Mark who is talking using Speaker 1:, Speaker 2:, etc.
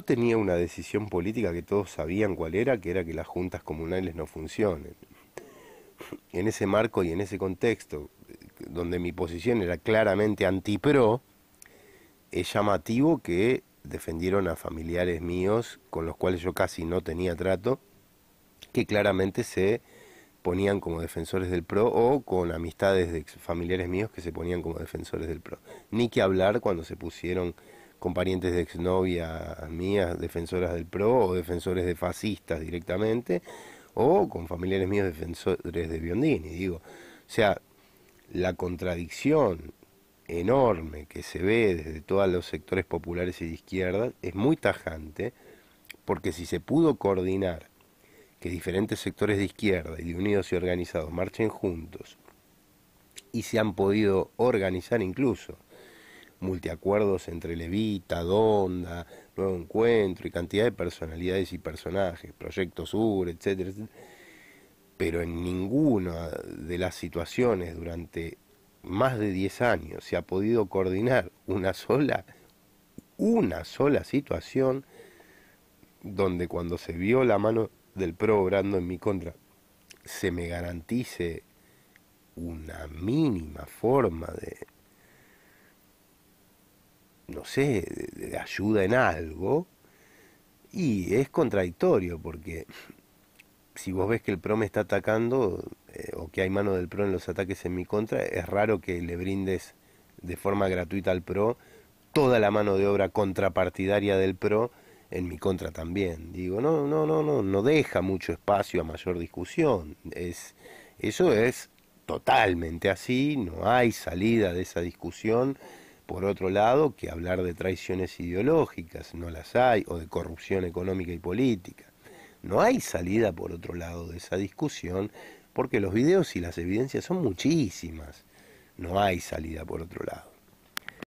Speaker 1: tenía una decisión política que todos sabían cuál era, que era que las juntas comunales no funcionen. En ese marco y en ese contexto, donde mi posición era claramente antipro, es llamativo que defendieron a familiares míos con los cuales yo casi no tenía trato, que claramente se ponían como defensores del PRO o con amistades de familiares míos que se ponían como defensores del PRO. Ni que hablar cuando se pusieron con parientes de exnovia mías, defensoras del PRO o defensores de fascistas directamente, o con familiares míos defensores de Biondini, digo. O sea, la contradicción enorme que se ve desde todos los sectores populares y de izquierda es muy tajante, porque si se pudo coordinar que diferentes sectores de izquierda y de unidos y organizados marchen juntos, y se han podido organizar incluso multiacuerdos entre Levita, Donda, Nuevo Encuentro y cantidad de personalidades y personajes, Proyecto Sur, etcétera, Pero en ninguna de las situaciones durante más de 10 años se ha podido coordinar una sola, una sola situación donde cuando se vio la mano del pro obrando en mi contra, se me garantice una mínima forma de, no sé, ayuda en algo, y es contradictorio porque si vos ves que el PRO me está atacando eh, o que hay mano del PRO en los ataques en mi contra, es raro que le brindes de forma gratuita al PRO toda la mano de obra contrapartidaria del PRO en mi contra también. Digo, no, no, no, no, no deja mucho espacio a mayor discusión. Es, eso es totalmente así, no hay salida de esa discusión por otro lado, que hablar de traiciones ideológicas, no las hay, o de corrupción económica y política. No hay salida por otro lado de esa discusión, porque los videos y las evidencias son muchísimas. No hay salida por otro lado.